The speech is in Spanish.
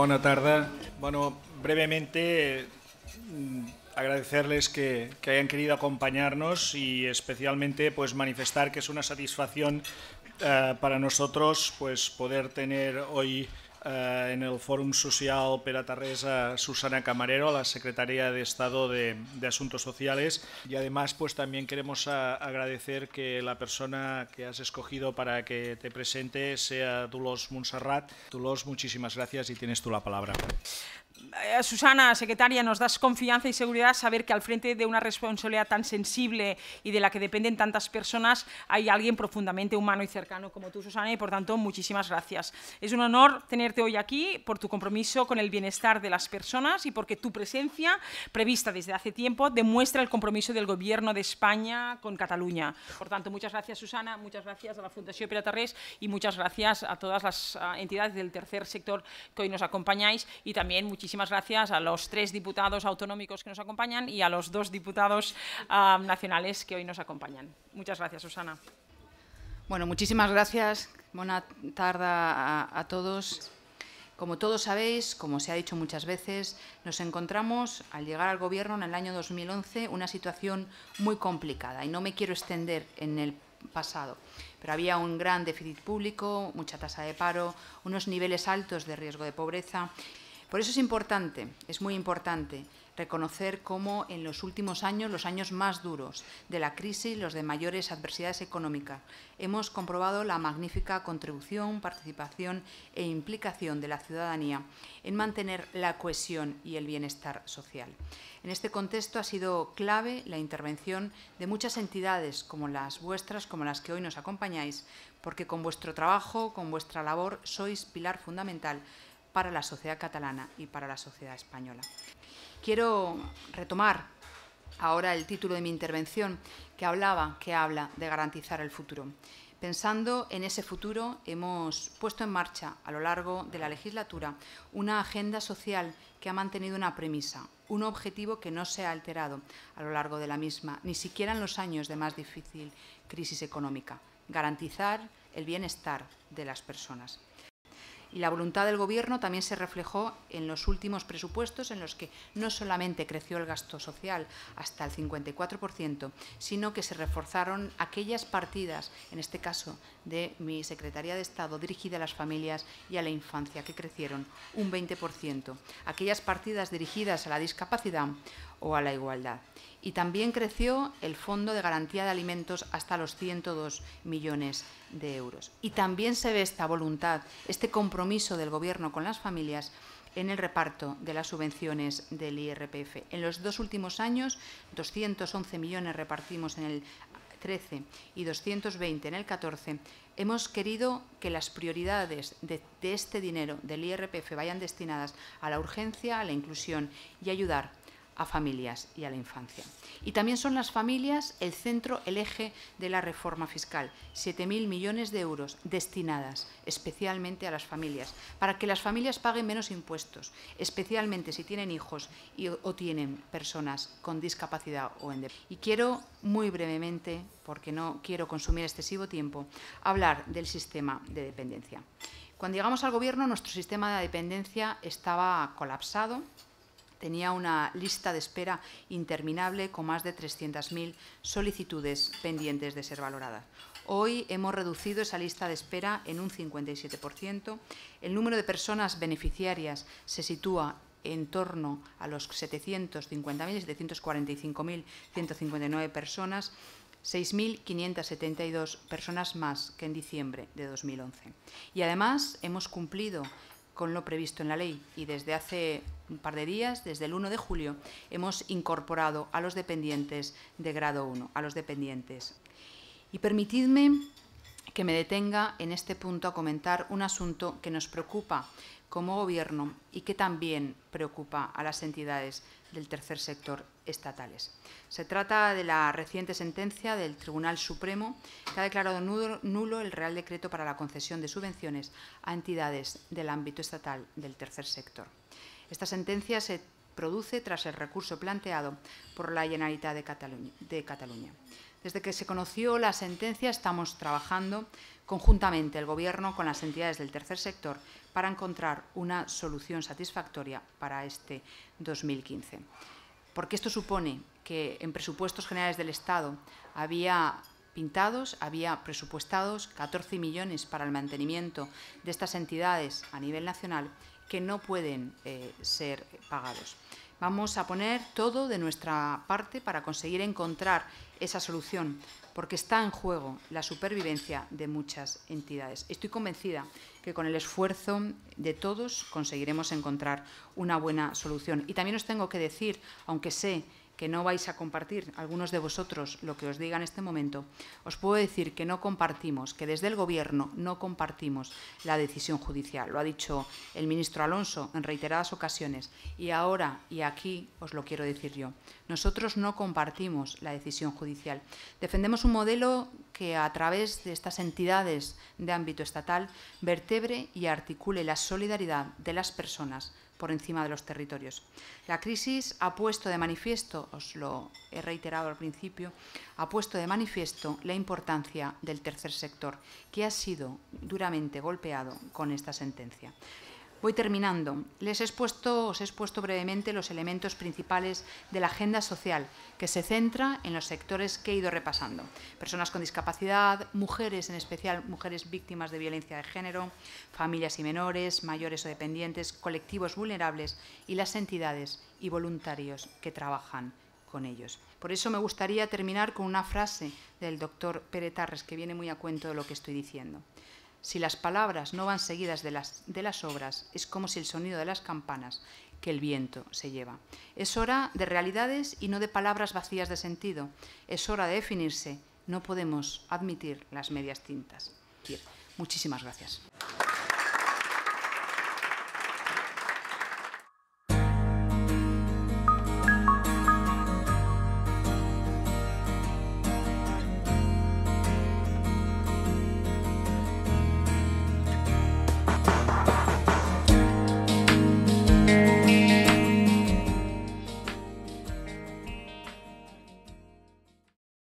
Buenas tardes. Bueno, brevemente mm, agradecerles que, hayan querido acompañarnos y especialmente pues manifestar que es una satisfacción eh, para nosotros pues poder tener hoy eh, en el Fórum Social Pera Tarresa Susana Camarero, la Secretaría de Estado de, Asuntos Sociales. Y además, pues también queremos agradecer que la persona que has escogido para que te presente sea Dulos Montserrat. Dulos, muchísimas gracias y tienes tú la palabra. Eh, Susana, secretaria, nos das confianza y seguridad saber que al frente de una responsabilidad tan sensible y de la que dependen tantas personas hay alguien profundamente humano y cercano como tú, Susana, y por tanto, muchísimas gracias. Es un honor tenerte hoy aquí por tu compromiso con el bienestar de las personas y porque tu presencia, prevista desde hace tiempo, demuestra el compromiso del Gobierno de España con Cataluña. Por tanto, muchas gracias, Susana, muchas gracias a la Fundación Piratarres y muchas gracias a todas las eh, entidades del tercer sector que hoy nos acompañáis y también muchísimas muchísimas gracias a los tres diputados autonómicos que nos acompañan y a los dos diputados ah, nacionales que hoy nos acompañan. Muchas gracias, Susana. Bueno, muchísimas gracias. Buena tarde a todos. Como todos sabéis, como se ha dicho muchas veces, nos encontramos al llegar al Gobierno en el año 2011 una situación muy complicada y no me quiero extender en el pasado, pero había un gran déficit público, mucha tasa de paro, unos niveles altos de riesgo de pobreza por eso es importante, es muy importante reconocer cómo en los últimos años, los años más duros de la crisis, los de mayores adversidades económicas, hemos comprobado la magnífica contribución, participación e implicación de la ciudadanía en mantener la cohesión y el bienestar social. En este contexto ha sido clave la intervención de muchas entidades como las vuestras, como las que hoy nos acompañáis, porque con vuestro trabajo, con vuestra labor, sois pilar fundamental para la sociedad catalana y para la sociedad española. Quiero retomar ahora el título de mi intervención que hablaba, que habla de garantizar el futuro. Pensando en ese futuro, hemos puesto en marcha a lo largo de la legislatura una agenda social que ha mantenido una premisa, un objetivo que no se ha alterado a lo largo de la misma, ni siquiera en los años de más difícil crisis económica, garantizar el bienestar de las personas y la voluntad del Gobierno también se reflejó en los últimos presupuestos en los que no solamente creció el gasto social hasta el 54%, sino que se reforzaron aquellas partidas, en este caso de mi Secretaría de Estado, dirigida a las familias y a la infancia, que crecieron un 20%, aquellas partidas dirigidas a la discapacidad, o a la igualdad. Y también creció el Fondo de Garantía de Alimentos hasta los 102 millones de euros. Y también se ve esta voluntad, este compromiso del Gobierno con las familias en el reparto de las subvenciones del IRPF. En los dos últimos años, 211 millones repartimos en el 13 y 220 en el 14, hemos querido que las prioridades de, este dinero del IRPF vayan destinadas a la urgencia, a la inclusión y ayudar a familias y a la infancia. Y también son las familias el centro, el eje de la reforma fiscal. 7.000 millones de euros destinadas especialmente a las familias, para que las familias paguen menos impuestos, especialmente si tienen hijos o tienen personas con discapacidad o en Y quiero muy brevemente, porque no quiero consumir excesivo tiempo, hablar del sistema de dependencia. Cuando llegamos al Gobierno, nuestro sistema de dependencia estaba colapsado, tenía una lista de espera interminable con más de 300.000 solicitudes pendientes de ser valoradas. Hoy hemos reducido esa lista de espera en un 57%. El número de personas beneficiarias se sitúa en torno a los 750.000 745.159 personas, 6.572 personas más que en diciembre de 2011. Y además hemos cumplido con lo previsto en la ley y desde hace un par de días, desde el 1 de julio, hemos incorporado a los dependientes de grado 1, a los dependientes. Y permitidme que me detenga en este punto a comentar un asunto que nos preocupa como gobierno y que también preocupa a las entidades del tercer sector estatales. Se trata de la reciente sentencia del Tribunal Supremo que ha declarado nulo el Real Decreto para la concesión de subvenciones a entidades del ámbito estatal del tercer sector. Esta sentencia se produce tras el recurso planteado por la Generalitat de Cataluña. De Cataluña. Desde que se conoció la sentencia estamos trabajando conjuntamente el Gobierno con las entidades del tercer sector para encontrar una solución satisfactoria para este 2015. Porque esto supone que en presupuestos generales del Estado había pintados, había presupuestados 14 millones para el mantenimiento de estas entidades a nivel nacional que no pueden eh, ser pagados. Vamos a poner todo de nuestra parte para conseguir encontrar esa solución, porque está en juego la supervivencia de muchas entidades. Estoy convencida que con el esfuerzo de todos conseguiremos encontrar una buena solución. Y también os tengo que decir, aunque sé que no vais a compartir, algunos de vosotros, lo que os diga en este momento, os puedo decir que no compartimos, que desde el Gobierno no compartimos la decisión judicial. Lo ha dicho el ministro Alonso en reiteradas ocasiones y ahora y aquí os lo quiero decir yo. Nosotros no compartimos la decisión judicial. Defendemos un modelo que a través de estas entidades de ámbito estatal vertebre y articule la solidaridad de las personas por encima de los territorios. La crisis ha puesto de manifiesto, os lo he reiterado al principio, ha puesto de manifiesto la importancia del tercer sector, que ha sido duramente golpeado con esta sentencia. Voy terminando. Les he expuesto, os he expuesto brevemente los elementos principales de la agenda social, que se centra en los sectores que he ido repasando. Personas con discapacidad, mujeres, en especial mujeres víctimas de violencia de género, familias y menores, mayores o dependientes, colectivos vulnerables y las entidades y voluntarios que trabajan con ellos. Por eso me gustaría terminar con una frase del doctor Pérez Tarres, que viene muy a cuento de lo que estoy diciendo. Si las palabras no van seguidas de las, de las obras, es como si el sonido de las campanas que el viento se lleva. Es hora de realidades y no de palabras vacías de sentido. Es hora de definirse. No podemos admitir las medias tintas. Muchísimas gracias.